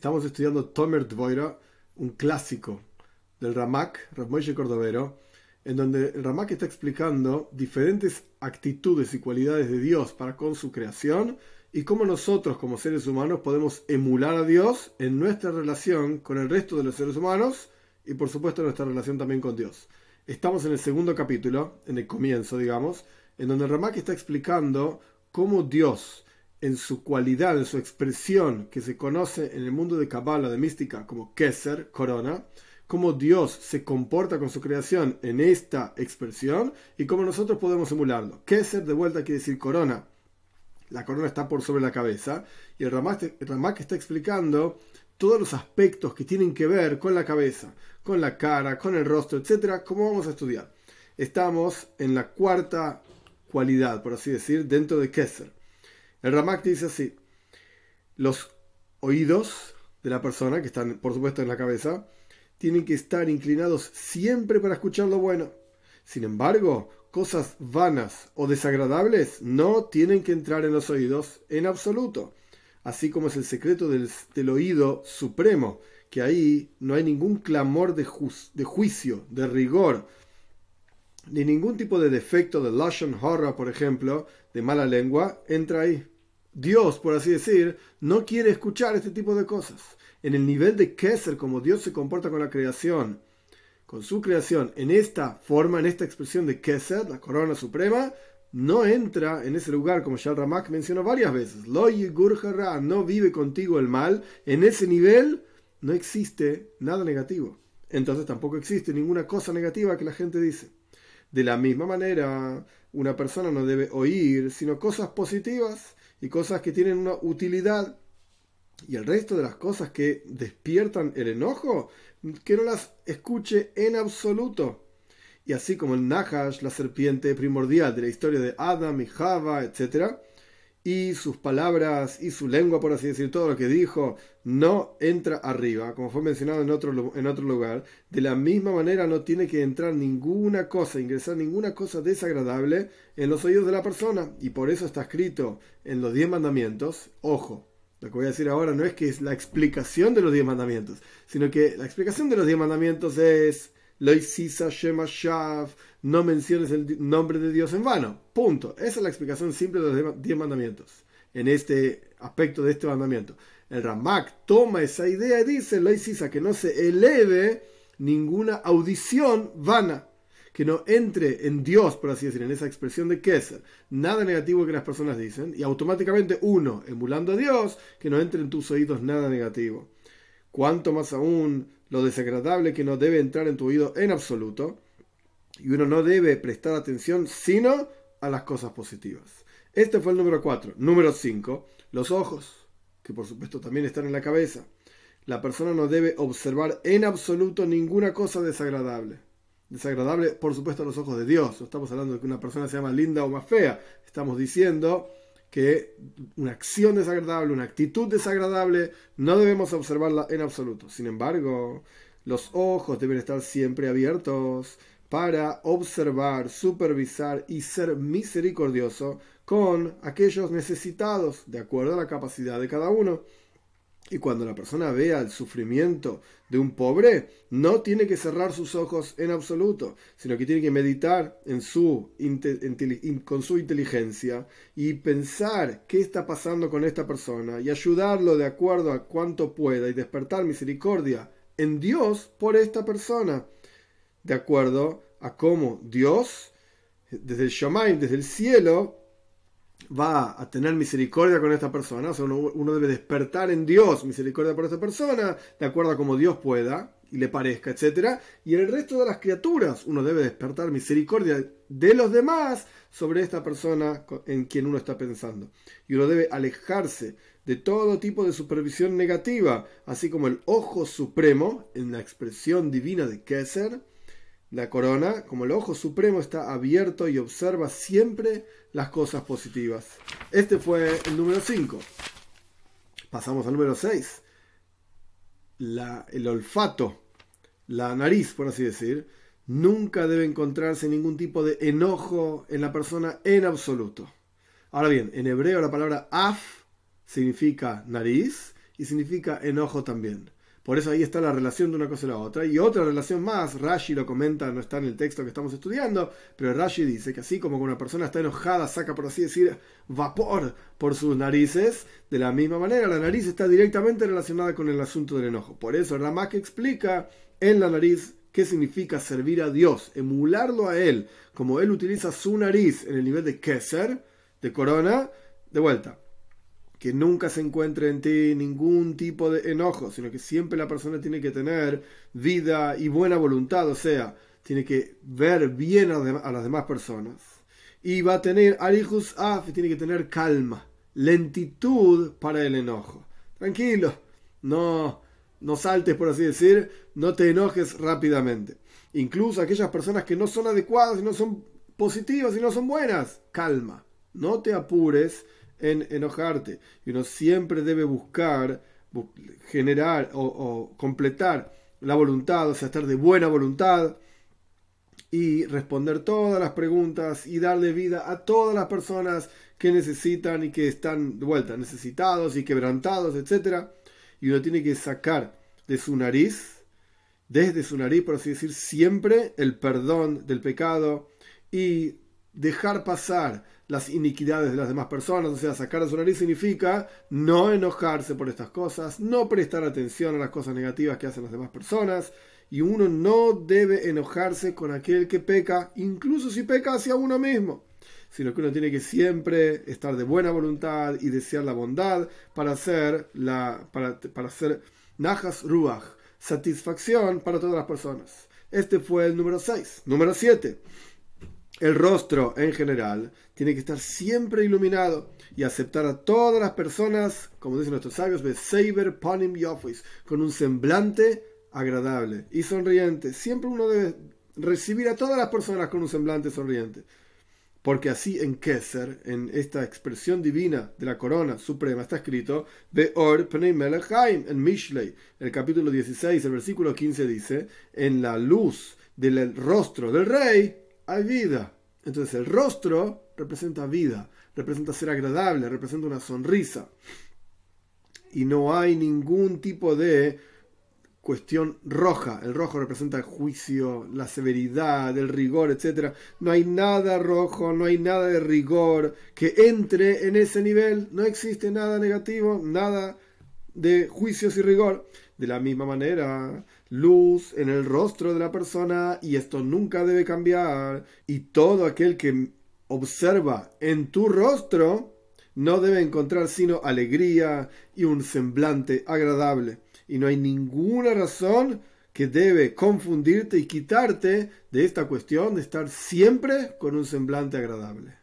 Estamos estudiando Tomer Dvoira, un clásico del Ramak, y Cordovero, en donde el Ramak está explicando diferentes actitudes y cualidades de Dios para con su creación y cómo nosotros como seres humanos podemos emular a Dios en nuestra relación con el resto de los seres humanos y por supuesto nuestra relación también con Dios. Estamos en el segundo capítulo, en el comienzo digamos, en donde el Ramak está explicando cómo Dios en su cualidad, en su expresión que se conoce en el mundo de Kabbalah, de mística, como Keser, corona, cómo Dios se comporta con su creación en esta expresión y cómo nosotros podemos emularlo. Keser de vuelta quiere decir corona. La corona está por sobre la cabeza y el Ramak está explicando todos los aspectos que tienen que ver con la cabeza, con la cara, con el rostro, etcétera, ¿Cómo vamos a estudiar. Estamos en la cuarta cualidad, por así decir, dentro de Keser. El Ramak dice así, los oídos de la persona, que están por supuesto en la cabeza, tienen que estar inclinados siempre para escuchar lo bueno. Sin embargo, cosas vanas o desagradables no tienen que entrar en los oídos en absoluto, así como es el secreto del, oído supremo, que ahí no hay ningún clamor de, juicio, de rigor, ni ningún tipo de defecto de Lashon horror, por ejemplo, de mala lengua, entra ahí. Dios, por así decir, no quiere escuchar este tipo de cosas. En el nivel de Kesser, como Dios se comporta con la creación, con su creación, en esta forma, en esta expresión de Kesser, la corona suprema, no entra en ese lugar, como Shal mencionó varias veces. Lo Gurjara no vive contigo el mal. En ese nivel no existe nada negativo. Entonces tampoco existe ninguna cosa negativa que la gente dice. De la misma manera, una persona no debe oír sino cosas positivas y cosas que tienen una utilidad. Y el resto de las cosas que despiertan el enojo, que no las escuche en absoluto. Y así como el Nahash, la serpiente primordial de la historia de Adam y Java, etcétera y sus palabras y su lengua, por así decir, todo lo que dijo, no entra arriba, como fue mencionado en otro, en otro lugar. De la misma manera no tiene que entrar ninguna cosa, ingresar ninguna cosa desagradable en los oídos de la persona. Y por eso está escrito en los diez mandamientos, ojo, lo que voy a decir ahora no es que es la explicación de los diez mandamientos, sino que la explicación de los diez mandamientos es... Lo Shema no menciones el nombre de Dios en vano. Punto. Esa es la explicación simple de los 10 mandamientos. En este aspecto de este mandamiento. El Ramak toma esa idea y dice, lo que no se eleve ninguna audición vana. Que no entre en Dios, por así decir, en esa expresión de Kesser, nada negativo que las personas dicen, y automáticamente uno, emulando a Dios, que no entre en tus oídos nada negativo. Cuanto más aún lo desagradable que no debe entrar en tu oído en absoluto, y uno no debe prestar atención sino a las cosas positivas. Este fue el número 4. Número 5, los ojos, que por supuesto también están en la cabeza. La persona no debe observar en absoluto ninguna cosa desagradable. Desagradable, por supuesto, los ojos de Dios. No estamos hablando de que una persona sea más linda o más fea. Estamos diciendo que una acción desagradable, una actitud desagradable, no debemos observarla en absoluto. Sin embargo, los ojos deben estar siempre abiertos para observar, supervisar y ser misericordioso con aquellos necesitados, de acuerdo a la capacidad de cada uno. Y cuando la persona vea el sufrimiento de un pobre, no tiene que cerrar sus ojos en absoluto, sino que tiene que meditar en su, con su inteligencia y pensar qué está pasando con esta persona y ayudarlo de acuerdo a cuanto pueda y despertar misericordia en Dios por esta persona de acuerdo a cómo Dios, desde el Shomaim, desde el cielo, va a tener misericordia con esta persona. O uno, debe despertar en Dios misericordia por esta persona, de acuerdo a cómo Dios pueda y le parezca, etc. Y en el resto de las criaturas, uno debe despertar misericordia de los demás sobre esta persona en quien uno está pensando. Y uno debe alejarse de todo tipo de supervisión negativa, así como el ojo supremo en la expresión divina de Kesser la corona, como el ojo supremo, está abierto y observa siempre las cosas positivas. Este fue el número 5. Pasamos al número 6. el olfato, la nariz, por así decir, nunca debe encontrarse ningún tipo de enojo en la persona en absoluto. Ahora bien, en hebreo la palabra af significa nariz y significa enojo también. Por eso ahí está la relación de una cosa a la otra. Y otra relación más, Rashi lo comenta, no está en el texto que estamos estudiando, pero Rashi dice que así como una persona está enojada, saca por así decir vapor por sus narices, de la misma manera la nariz está directamente relacionada con el asunto del enojo. Por eso Ramak explica en la nariz qué significa servir a Dios, emularlo a Él, como Él utiliza su nariz en el nivel de kesser, de corona, de vuelta que nunca se encuentre en ti ningún tipo de enojo, sino que siempre la persona tiene que tener vida y buena voluntad, o sea, tiene que ver bien a, las demás personas. Y va a tener af, tiene que tener calma, lentitud para el enojo. Tranquilo, no, no saltes, por así decir, no te enojes rápidamente. Incluso aquellas personas que no son adecuadas, y no son positivas y no son buenas, calma, no te apures en enojarte. Y uno siempre debe buscar, generar o, completar la voluntad, o sea, estar de buena voluntad y responder todas las preguntas y darle vida a todas las personas que necesitan y que están de vuelta, necesitados y quebrantados, etc. Y uno tiene que sacar de su nariz, desde su nariz, por así decir, siempre el perdón del pecado y dejar pasar las iniquidades de las demás personas. O sea, sacar a su nariz significa no enojarse por estas cosas, no prestar atención a las cosas negativas que hacen las demás personas. Y uno no debe enojarse con aquel que peca, incluso si peca hacia uno mismo, sino que uno tiene que siempre estar de buena voluntad y desear la bondad para hacer la para, para hacer najas ruach, satisfacción para todas las personas. Este fue el número 6. Número 7. El rostro en general tiene que estar siempre iluminado y aceptar a todas las personas, como dicen nuestros sabios, Saber Panim office con un semblante agradable y sonriente. Siempre uno debe recibir a todas las personas con un semblante sonriente. Porque así en Keser, en esta expresión divina de la corona suprema, está escrito, en Mishlei, el capítulo 16, el versículo 15 dice, en la luz del rostro del rey, hay vida. Entonces el rostro representa vida, representa ser agradable, representa una sonrisa. Y no hay ningún tipo de cuestión roja. El rojo representa el juicio, la severidad, el rigor, etc. No hay nada rojo, no hay nada de rigor que entre en ese nivel. No existe nada negativo, nada de juicios y rigor. De la misma manera, luz en el rostro de la persona y esto nunca debe cambiar. Y todo aquel que observa en tu rostro no debe encontrar sino alegría y un semblante agradable. Y no hay ninguna razón que debe confundirte y quitarte de esta cuestión de estar siempre con un semblante agradable.